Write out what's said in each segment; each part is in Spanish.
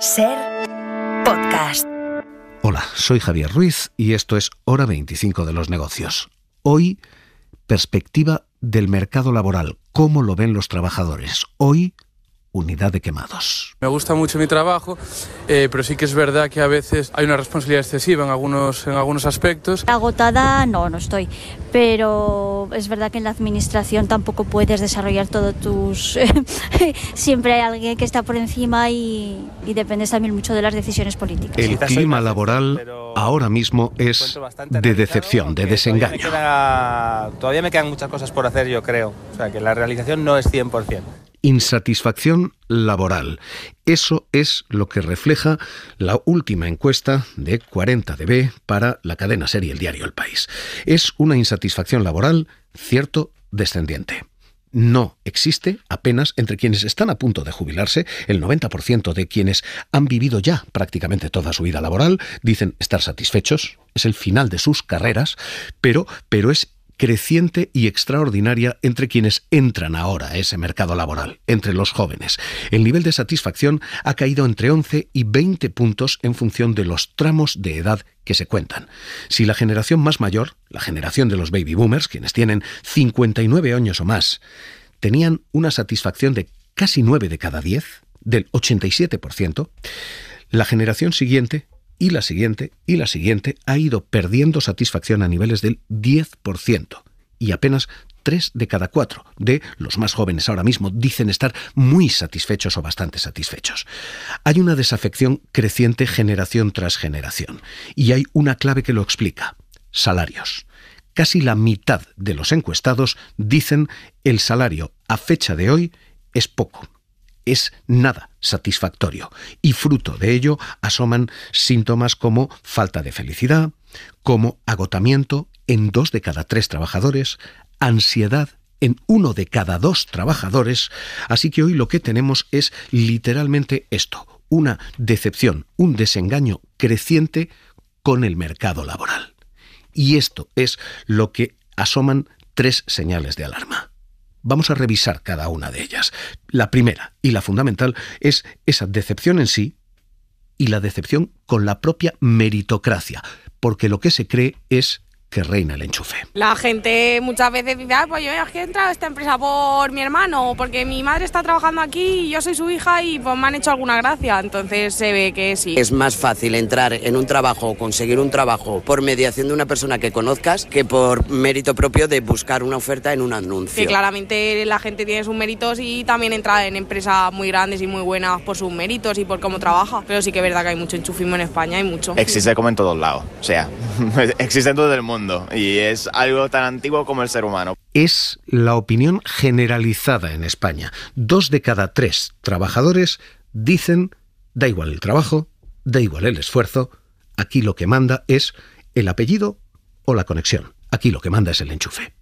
Ser podcast. Hola, soy Javier Ruiz y esto es Hora 25 de los negocios. Hoy, perspectiva del mercado laboral, cómo lo ven los trabajadores. Hoy, unidad de quemados. Me gusta mucho mi trabajo, eh, pero sí que es verdad que a veces hay una responsabilidad excesiva en algunos, en algunos aspectos. Agotada no, no estoy, pero es verdad que en la administración tampoco puedes desarrollar todos tus... Siempre hay alguien que está por encima y, dependes también mucho de las decisiones políticas. El clima laboral ahora mismo es de decepción, de desengaño. Todavía me, todavía me quedan muchas cosas por hacer, yo creo. O sea, que la realización no es 100%. Insatisfacción laboral. Eso es lo que refleja la última encuesta de 40DB para la cadena serie El Diario El País. Es una insatisfacción laboral, cierto, descendiente no existe apenas entre quienes están a punto de jubilarse. El 90% de quienes han vivido ya prácticamente toda su vida laboral dicen estar satisfechos. Es el final de sus carreras, pero, pero es creciente y extraordinaria entre quienes entran ahora a ese mercado laboral, entre los jóvenes. El nivel de satisfacción ha caído entre 11 y 20 puntos en función de los tramos de edad que se cuentan. Si la generación más mayor, la generación de los baby boomers, quienes tienen 59 años o más, tenían una satisfacción de casi 9 de cada 10, del 87%, la generación siguiente, y la siguiente y la siguiente ha ido perdiendo satisfacción a niveles del 10% y apenas tres de cada cuatro de los más jóvenes ahora mismo dicen estar muy satisfechos o bastante satisfechos. Hay una desafección creciente generación tras generación y hay una clave que lo explica, salarios. Casi la mitad de los encuestados dicen el salario a fecha de hoy es poco es nada satisfactorio y fruto de ello asoman síntomas como falta de felicidad, como agotamiento en dos de cada tres trabajadores, ansiedad en uno de cada dos trabajadores, así que hoy lo que tenemos es literalmente esto, una decepción, un desengaño creciente con el mercado laboral. Y esto es lo que asoman tres señales de alarma. Vamos a revisar cada una de ellas. La primera y la fundamental es esa decepción en sí y la decepción con la propia meritocracia, porque lo que se cree es que reina el enchufe. La gente muchas veces dice, ah, pues yo he entrado a esta empresa por mi hermano, porque mi madre está trabajando aquí y yo soy su hija y pues me han hecho alguna gracia, entonces se ve que sí. Es más fácil entrar en un trabajo, conseguir un trabajo por mediación de una persona que conozcas que por mérito propio de buscar una oferta en un anuncio. Que claramente la gente tiene sus méritos y también entra en empresas muy grandes y muy buenas por sus méritos y por cómo trabaja, pero sí que es verdad que hay mucho enchufismo en España, hay mucho. Existe como en todos lados, o sea, existe en todo el mundo y es algo tan antiguo como el ser humano. Es la opinión generalizada en España. Dos de cada tres trabajadores dicen, da igual el trabajo, da igual el esfuerzo, aquí lo que manda es el apellido o la conexión. Aquí lo que manda es el enchufe.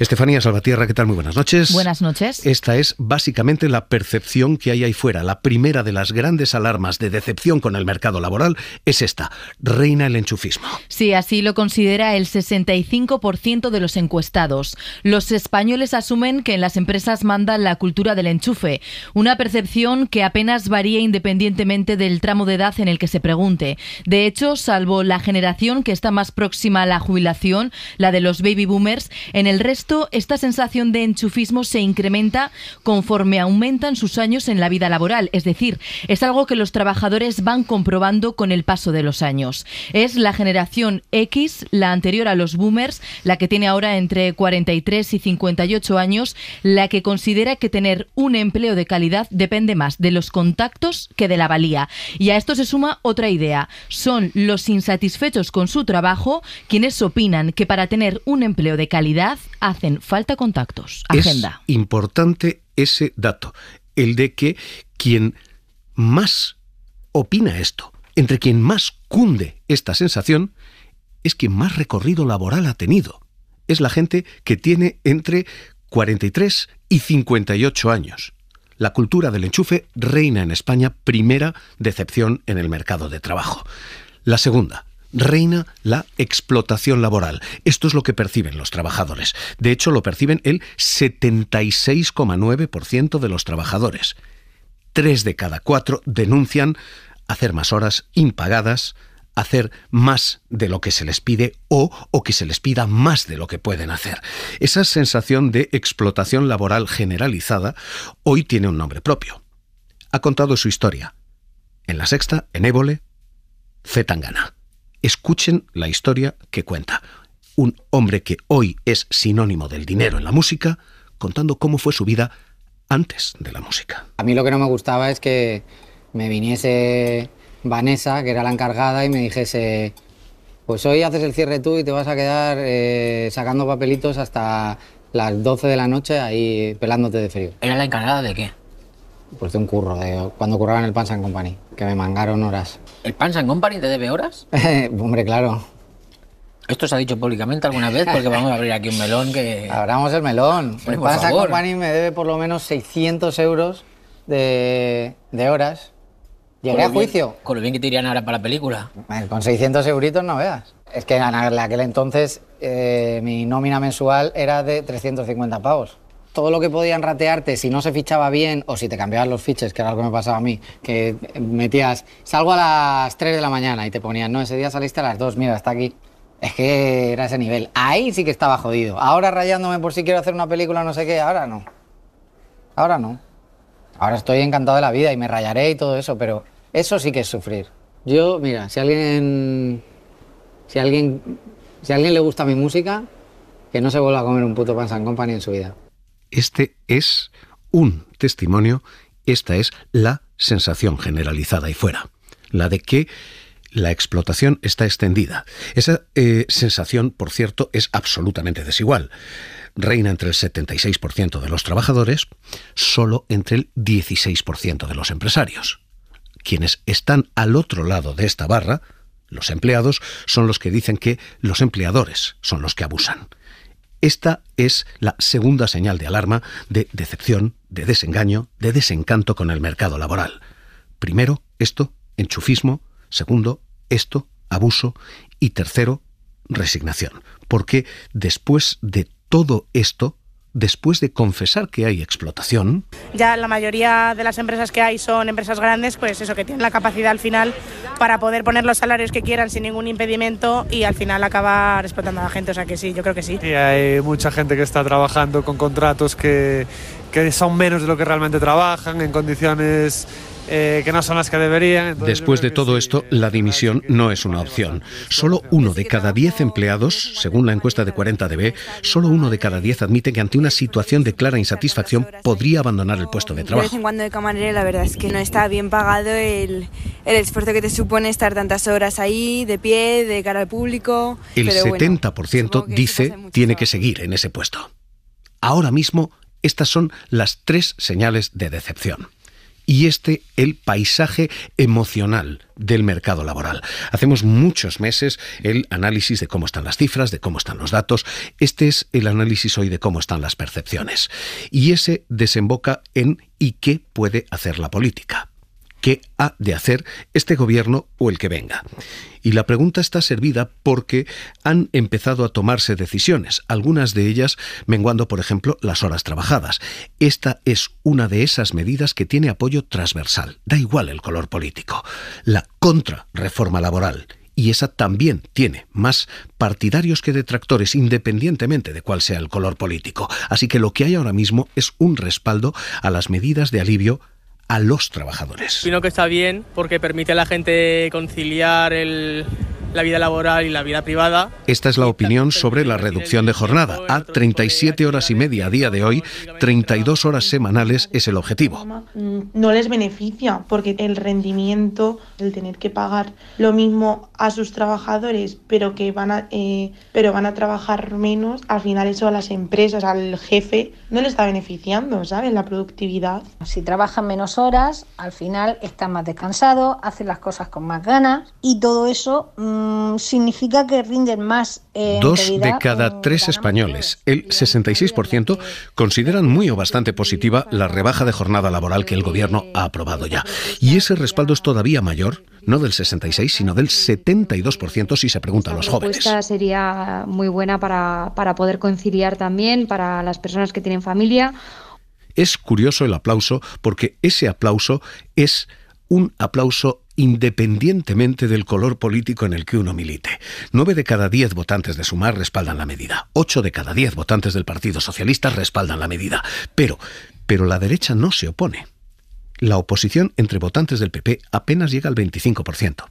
Estefanía Salvatierra, ¿qué tal? Muy buenas noches. Buenas noches. Esta es básicamente la percepción que hay ahí fuera. La primera de las grandes alarmas de decepción con el mercado laboral es esta. Reina el enchufismo. Sí, así lo considera el 65% de los encuestados. Los españoles asumen que en las empresas manda la cultura del enchufe, una percepción que apenas varía independientemente del tramo de edad en el que se pregunte. De hecho, salvo la generación que está más próxima a la jubilación, la de los baby boomers, en el resto esta sensación de enchufismo se incrementa conforme aumentan sus años en la vida laboral. Es decir, es algo que los trabajadores van comprobando con el paso de los años. Es la generación X, la anterior a los boomers, la que tiene ahora entre 43 y 58 años, la que considera que tener un empleo de calidad depende más de los contactos que de la valía. Y a esto se suma otra idea. Son los insatisfechos con su trabajo quienes opinan que para tener un empleo de calidad hace hacen falta contactos. Agenda. Es importante ese dato, el de que quien más opina esto, entre quien más cunde esta sensación, es quien más recorrido laboral ha tenido. Es la gente que tiene entre 43 y 58 años. La cultura del enchufe reina en España, primera decepción en el mercado de trabajo. La segunda, reina la explotación laboral. Esto es lo que perciben los trabajadores. De hecho, lo perciben el 76,9% de los trabajadores. Tres de cada cuatro denuncian hacer más horas impagadas, hacer más de lo que se les pide o, que se les pida más de lo que pueden hacer. Esa sensación de explotación laboral generalizada hoy tiene un nombre propio. Ha contado su historia. En la sexta, en Évole, Zetangana escuchen la historia que cuenta. Un hombre que hoy es sinónimo del dinero en la música, contando cómo fue su vida antes de la música. A mí lo que no me gustaba es que me viniese Vanessa, que era la encargada, y me dijese, pues hoy haces el cierre tú y te vas a quedar eh, sacando papelitos hasta las 12 de la noche ahí pelándote de frío. ¿Era la encargada de qué? Pues de un curro, de cuando curraban el Pan San Company que me mangaron horas. ¿El Pan and Company te debe horas? Hombre, claro. ¿Esto se ha dicho públicamente alguna vez? Porque vamos a abrir aquí un melón que... Abramos el melón. el Pan Company me debe por lo menos 600 euros de, horas. Llegué a juicio. con lo bien que te irían ahora para la película. Con 600 euritos no veas. Es que en aquel entonces eh, mi nómina mensual era de 350 pavos todo lo que podían ratearte si no se fichaba bien o si te cambiaban los fiches, que era algo que me pasaba a mí, que metías, salgo a las 3 de la mañana y te ponían, no, ese día saliste a las 2, mira, está aquí. Es que era ese nivel. Ahí sí que estaba jodido. Ahora rayándome por si quiero hacer una película, no sé qué, ahora no. Ahora no. Ahora estoy encantado de la vida y me rayaré y todo eso, pero eso sí que es sufrir. Yo, mira, si alguien. Si alguien. Si alguien le gusta mi música, que no se vuelva a comer un puto pan Company en su vida. Este es un testimonio, esta es la sensación generalizada y fuera, la de que la explotación está extendida. Esa eh, sensación, por cierto, es absolutamente desigual. Reina entre el 76% de los trabajadores, solo entre el 16% de los empresarios. Quienes están al otro lado de esta barra, los empleados, son los que dicen que los empleadores son los que abusan. Esta es la segunda señal de alarma de decepción, de desengaño, de desencanto con el mercado laboral. Primero, esto, enchufismo. Segundo, esto, abuso. Y tercero, resignación. Porque después de todo esto, después de confesar que hay explotación. Ya la mayoría de las empresas que hay son empresas grandes, pues eso, que tienen la capacidad al final para poder poner los salarios que quieran sin ningún impedimento y al final acabar explotando a la gente, o sea que sí, yo creo que sí. Y hay mucha gente que está trabajando con contratos que, que son menos de lo que realmente trabajan, en condiciones eh, que no son las que deberían. Después de todo esto, eh, la dimisión no es una opción. Solo uno de cada diez empleados, según la encuesta de 40DB, solo uno de cada diez admite que ante una situación de clara insatisfacción podría abandonar el puesto de trabajo. De vez en cuando de camarero la verdad es que no está bien pagado el, el esfuerzo que te supone estar tantas horas ahí, de pie, de cara al público. El 70% dice tiene que seguir en ese puesto. Ahora mismo, estas son las tres señales de decepción y este el paisaje emocional del mercado laboral. Hacemos muchos meses el análisis de cómo están las cifras, de cómo están los datos. Este es el análisis hoy de cómo están las percepciones. Y ese desemboca en ¿y qué puede hacer la política? qué ha de hacer este gobierno o el que venga. Y la pregunta está servida porque han empezado a tomarse decisiones, algunas de ellas menguando, por ejemplo, las horas trabajadas. Esta es una de esas medidas que tiene apoyo transversal, da igual el color político. La contrarreforma laboral, y esa también tiene más partidarios que detractores, independientemente de cuál sea el color político. Así que lo que hay ahora mismo es un respaldo a las medidas de alivio a los trabajadores. Sino que está bien porque permite a la gente conciliar el, la vida laboral y la vida privada. Esta es la opinión sobre la reducción de jornada. A 37 horas y media a día de hoy, 32 horas semanales es el objetivo. No les beneficia porque el rendimiento, el tener que pagar lo mismo a sus trabajadores, pero que van a, eh, pero van a trabajar menos, al final eso a las empresas, al jefe, no le está beneficiando, ¿sabes? La productividad. Si trabajan menos horas, al final están más descansados, hacen las cosas con más ganas y todo eso... Mm, Mm, significa que rinden más. Dos de cada tres españoles, el 66%, consideran muy o bastante positiva la rebaja de jornada laboral que el Gobierno ha aprobado ya. Y ese respaldo es todavía mayor, no del 66, sino del 72% si se pregunta a los jóvenes. Esta sería muy buena para, para poder conciliar también, para las personas que tienen familia. Es curioso el aplauso porque ese aplauso es un aplauso independientemente del color político en el que uno milite. Nueve de cada diez votantes de Sumar respaldan la medida. Ocho de cada diez votantes del Partido Socialista respaldan la medida. Pero, pero la derecha no se opone. La oposición entre votantes del PP apenas llega al 25%.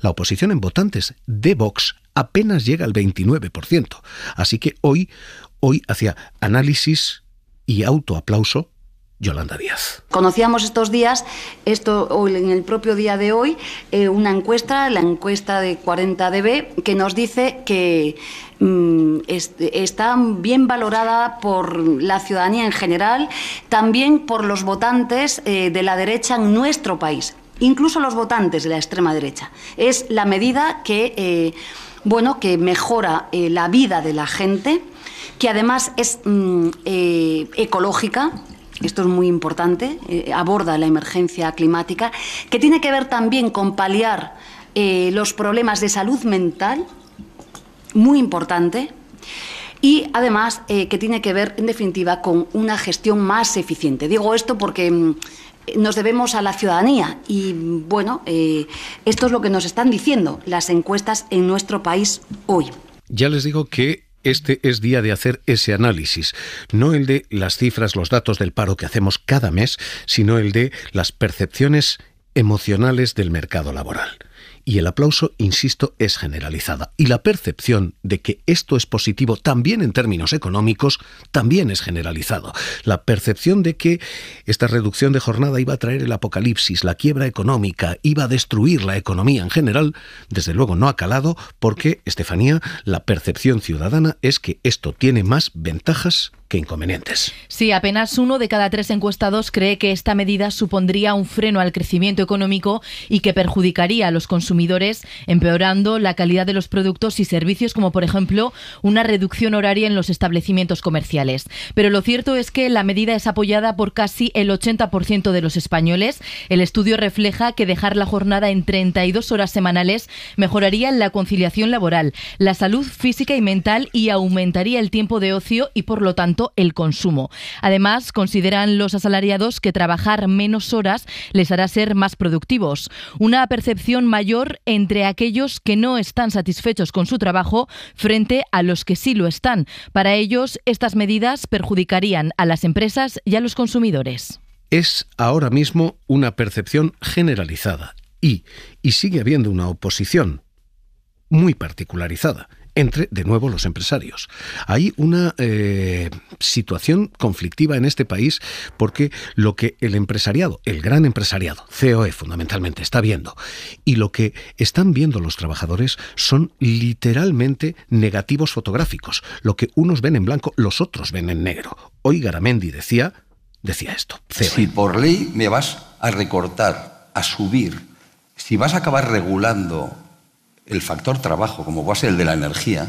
La oposición en votantes de Vox apenas llega al 29%. Así que hoy, hoy hacia análisis y autoaplauso, Yolanda Díaz. Conocíamos estos días, esto hoy, en el propio día de hoy, eh, una encuesta, la encuesta de 40DB, que nos dice que mm, está bien valorada por la ciudadanía en general, también por los votantes eh, de la derecha en nuestro país, incluso los votantes de la extrema derecha. Es la medida que, eh, bueno, que mejora la vida de la gente que además es mm, ecológica, esto es muy importante, eh, aborda la emergencia climática, que tiene que ver también con paliar eh, los problemas de salud mental, muy importante, y además eh, que tiene que ver, en definitiva, con una gestión más eficiente. Digo esto porque mm, nos debemos a la ciudadanía y, bueno, esto es lo que nos están diciendo las encuestas en nuestro país hoy. Ya les digo que este es día de hacer ese análisis, no el de las cifras, los datos del paro que hacemos cada mes, sino el de las percepciones emocionales del mercado laboral y el aplauso, insisto, es generalizada. Y la percepción de que esto es positivo también en términos económicos también es generalizado. La percepción de que esta reducción de jornada iba a traer el apocalipsis, la quiebra económica, iba a destruir la economía en general, desde luego no ha calado porque, Estefanía, la percepción ciudadana es que esto tiene más ventajas que inconvenientes. Sí, apenas uno de cada tres encuestados cree que esta medida supondría un freno al crecimiento económico y que perjudicaría a los consumidores consumidores, empeorando la calidad de los productos y servicios, como por ejemplo una reducción horaria en los establecimientos comerciales. Pero lo cierto es que la medida es apoyada por casi el 80% de los españoles. El estudio refleja que dejar la jornada en 32 horas semanales mejoraría la conciliación laboral, la salud física y mental y aumentaría el tiempo de ocio y por lo tanto el consumo. Además, consideran los asalariados que trabajar menos horas les hará ser más productivos. Una percepción mayor entre aquellos que no están satisfechos con su trabajo frente a los que sí lo están. Para ellos, estas medidas perjudicarían a las empresas y a los consumidores. Es ahora mismo una percepción generalizada y, y sigue habiendo una oposición muy particularizada entre, de nuevo, los empresarios. Hay una eh, situación conflictiva en este país porque lo que el empresariado, el gran empresariado, COE fundamentalmente, está viendo y lo que están viendo los trabajadores son literalmente negativos fotográficos. Lo que unos ven en blanco, los otros ven en negro. Hoy Garamendi decía, decía esto. E. Si por ley me vas a recortar, a subir, si vas a acabar regulando el factor trabajo, como va a ser el de la energía,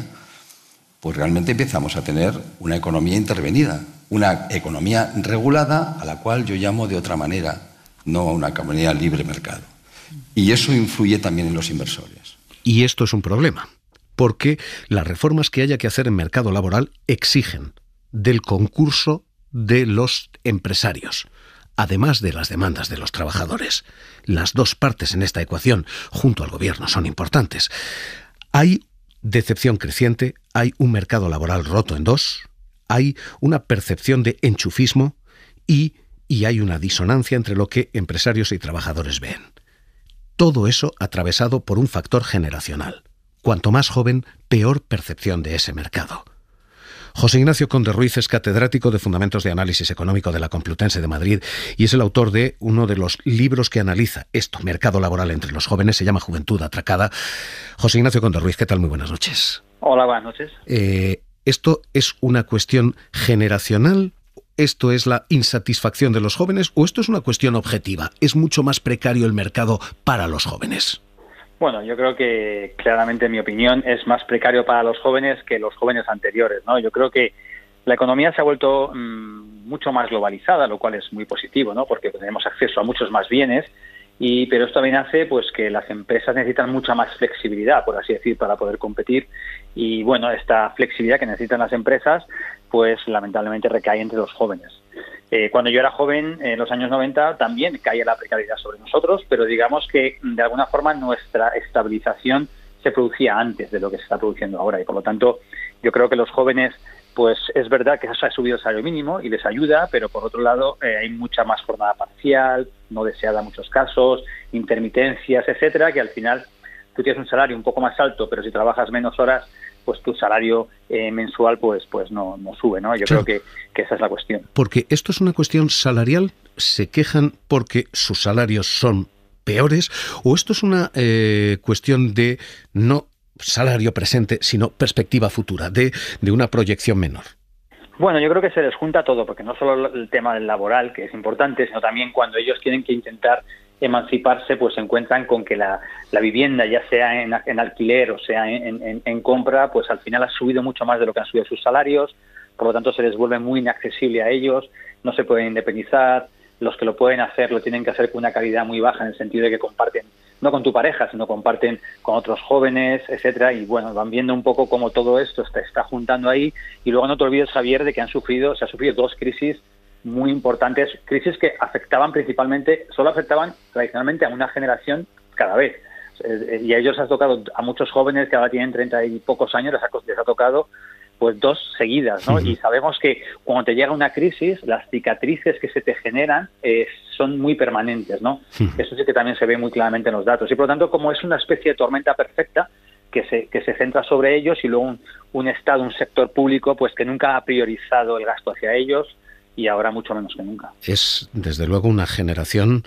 pues realmente empezamos a tener una economía intervenida, una economía regulada a la cual yo llamo de otra manera, no una economía libre mercado. Y eso influye también en los inversores. Y esto es un problema, porque las reformas que haya que hacer en mercado laboral exigen del concurso de los empresarios, además de las demandas de los trabajadores. Las dos partes en esta ecuación, junto al gobierno, son importantes. Hay decepción creciente, hay un mercado laboral roto en dos, hay una percepción de enchufismo y, y hay una disonancia entre lo que empresarios y trabajadores ven. Todo eso atravesado por un factor generacional. Cuanto más joven, peor percepción de ese mercado. José Ignacio Conde Ruiz es catedrático de Fundamentos de Análisis Económico de la Complutense de Madrid y es el autor de uno de los libros que analiza esto, mercado laboral entre los jóvenes, se llama Juventud Atracada. José Ignacio Conde Ruiz, ¿qué tal? Muy buenas noches. Hola, buenas noches. Eh, ¿Esto es una cuestión generacional? ¿Esto es la insatisfacción de los jóvenes o esto es una cuestión objetiva? ¿Es mucho más precario el mercado para los jóvenes? Bueno, yo creo que claramente en mi opinión es más precario para los jóvenes que los jóvenes anteriores, ¿no? Yo creo que la economía se ha vuelto mm, mucho más globalizada, lo cual es muy positivo, ¿no? Porque tenemos acceso a muchos más bienes y pero esto también hace pues que las empresas necesitan mucha más flexibilidad, por así decir, para poder competir y bueno, esta flexibilidad que necesitan las empresas pues lamentablemente recae entre los jóvenes. Eh, cuando yo era joven, en los años 90, también caía la precariedad sobre nosotros, pero digamos que de alguna forma nuestra estabilización se producía antes de lo que se está produciendo ahora y por lo tanto yo creo que los jóvenes pues es verdad que se ha subido el salario mínimo y les ayuda, pero por otro lado eh, hay mucha más jornada parcial, no deseada en muchos casos, intermitencias, etcétera, que al final tú tienes un salario un poco más alto, pero si trabajas menos horas pues tu salario eh, mensual pues, pues no, sube, ¿no? Yo creo que, que esa es la cuestión. Porque esto es una cuestión salarial, se quejan porque sus salarios son peores, o esto es una eh, cuestión de no salario presente, sino perspectiva futura, de, de una proyección menor. Bueno, yo creo que se les junta todo, porque no solo el tema del laboral, que es importante, sino también cuando ellos tienen que intentar emanciparse, pues se encuentran con que la, vivienda, ya sea en, alquiler o sea en, compra, pues al final ha subido mucho más de lo que han subido sus salarios, por lo tanto se les vuelve muy inaccesible a ellos, no se pueden independizar, los que lo pueden hacer lo tienen que hacer con una calidad muy baja en el sentido de que comparten no con tu pareja, sino comparten con otros jóvenes, etcétera, y bueno, van viendo un poco cómo todo esto está, está juntando ahí y luego no te olvides Javier de que han sufrido, se ha sufrido dos crisis muy importantes, crisis que afectaban principalmente, solo afectaban tradicionalmente a una generación cada vez. Eh, eh, y a ellos ha tocado, a muchos jóvenes que ahora tienen treinta y pocos años, les ha, tocado pues dos seguidas, Y sabemos que cuando te llega una crisis, las cicatrices que se te generan eh, son muy permanentes, ¿no? Eso sí que también se ve muy claramente en los datos. Y por lo tanto, como es una especie de tormenta perfecta que se, que se centra sobre ellos y luego un, Estado, un sector público, pues que nunca ha priorizado el gasto hacia ellos, y ahora mucho menos que nunca. Es desde luego una generación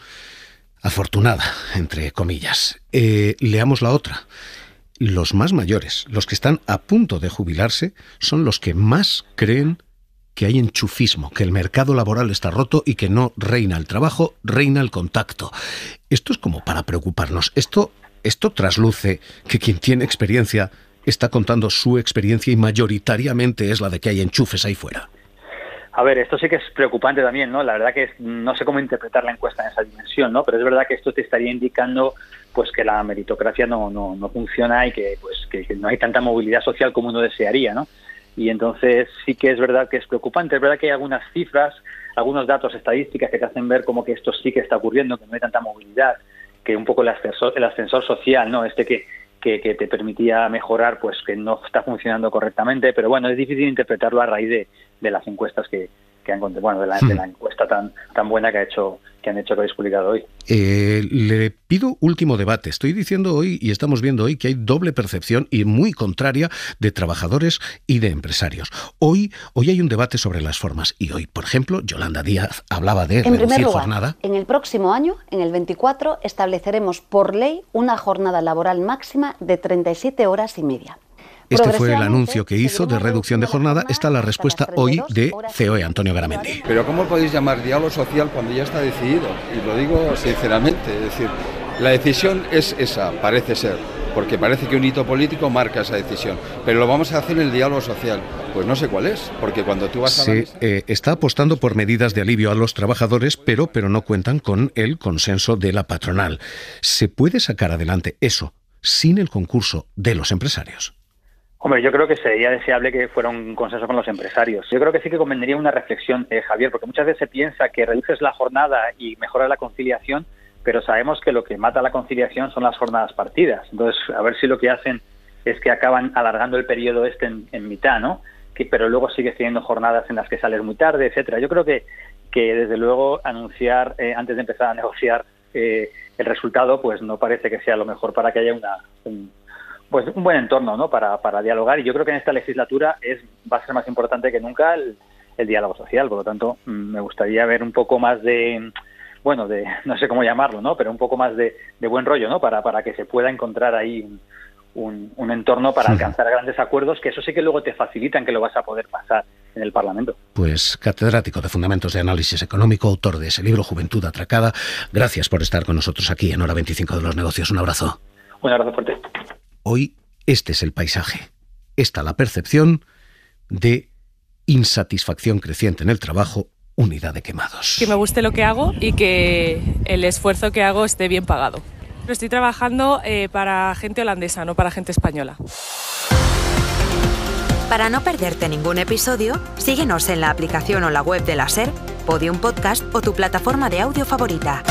afortunada, entre comillas. Eh, leamos la otra. Los más mayores, los que están a punto de jubilarse, son los que más creen que hay enchufismo, que el mercado laboral está roto y que no reina el trabajo, reina el contacto. Esto es como para preocuparnos. Esto, esto trasluce que quien tiene experiencia está contando su experiencia y mayoritariamente es la de que hay enchufes ahí fuera. A ver, esto sí que es preocupante también, ¿no? La verdad que no sé cómo interpretar la encuesta en esa dimensión, ¿no? Pero es verdad que esto te estaría indicando pues que la meritocracia no, no, funciona y que pues que, no hay tanta movilidad social como uno desearía, ¿no? Y entonces sí que es verdad que es preocupante, es verdad que hay algunas cifras, algunos datos estadísticas que te hacen ver como que esto sí que está ocurriendo, que no hay tanta movilidad, que un poco el ascensor, el ascensor social, ¿no? Este que, que, que, te permitía mejorar, pues que no está funcionando correctamente. Pero bueno, es difícil interpretarlo a raíz de, de las encuestas que, que han bueno, de la, de la hmm. encuesta tan, tan buena que ha hecho que han hecho que habéis publicado hoy. Eh, le pido último debate. Estoy diciendo hoy y estamos viendo hoy que hay doble percepción y muy contraria de trabajadores y de empresarios. Hoy, hoy hay un debate sobre las formas y hoy, por ejemplo, Yolanda Díaz hablaba de en reducir jornada. En el próximo año, en el 24, estableceremos por ley una jornada laboral máxima de 37 horas y media. Este fue el anuncio que hizo de reducción de jornada. Está la respuesta hoy de COE, Antonio Garamendi. Pero ¿cómo podéis llamar diálogo social cuando ya está decidido? Y lo digo sinceramente, es decir, la decisión es esa, parece ser, porque parece que un hito político marca esa decisión, pero lo vamos a hacer en el diálogo social. Pues no sé cuál es, porque cuando tú vas a... Se eh, está apostando por medidas de alivio a los trabajadores, pero, pero no cuentan con el consenso de la patronal. ¿Se puede sacar adelante eso sin el concurso de los empresarios? Hombre, yo creo que sería deseable que fuera un consenso con los empresarios. Yo creo que sí que convendría una reflexión, eh, Javier, porque muchas veces se piensa que reduces la jornada y mejora la conciliación, pero sabemos que lo que mata la conciliación son las jornadas partidas. Entonces, a ver si lo que hacen es que acaban alargando el periodo este en, mitad, ¿no? pero luego sigues teniendo jornadas en las que sales muy tarde, etcétera. Yo creo que, que desde luego, anunciar eh, antes de empezar a negociar eh, el resultado, pues no parece que sea lo mejor para que haya una, pues un buen entorno ¿no? para, para dialogar y yo creo que en esta legislatura es va a ser más importante que nunca el, diálogo social por lo tanto mm, me gustaría ver un poco más de bueno de no sé cómo llamarlo no pero un poco más de, buen rollo no para, para que se pueda encontrar ahí un, un entorno para alcanzar grandes acuerdos que eso sí que luego te facilitan que lo vas a poder pasar en el Parlamento. Pues catedrático de Fundamentos de Análisis Económico, autor de ese libro Juventud Atracada, gracias por estar con nosotros aquí en Hora 25 de los Negocios. Un abrazo. Un abrazo fuerte. Hoy este es el paisaje, esta la percepción de insatisfacción creciente en el trabajo, unidad de quemados. Que me guste lo que hago y que el esfuerzo que hago esté bien pagado. Estoy trabajando eh, para gente holandesa, no para gente española. Para no perderte ningún episodio, síguenos en la aplicación o la web de la SER, Podium Podcast o tu plataforma de audio favorita.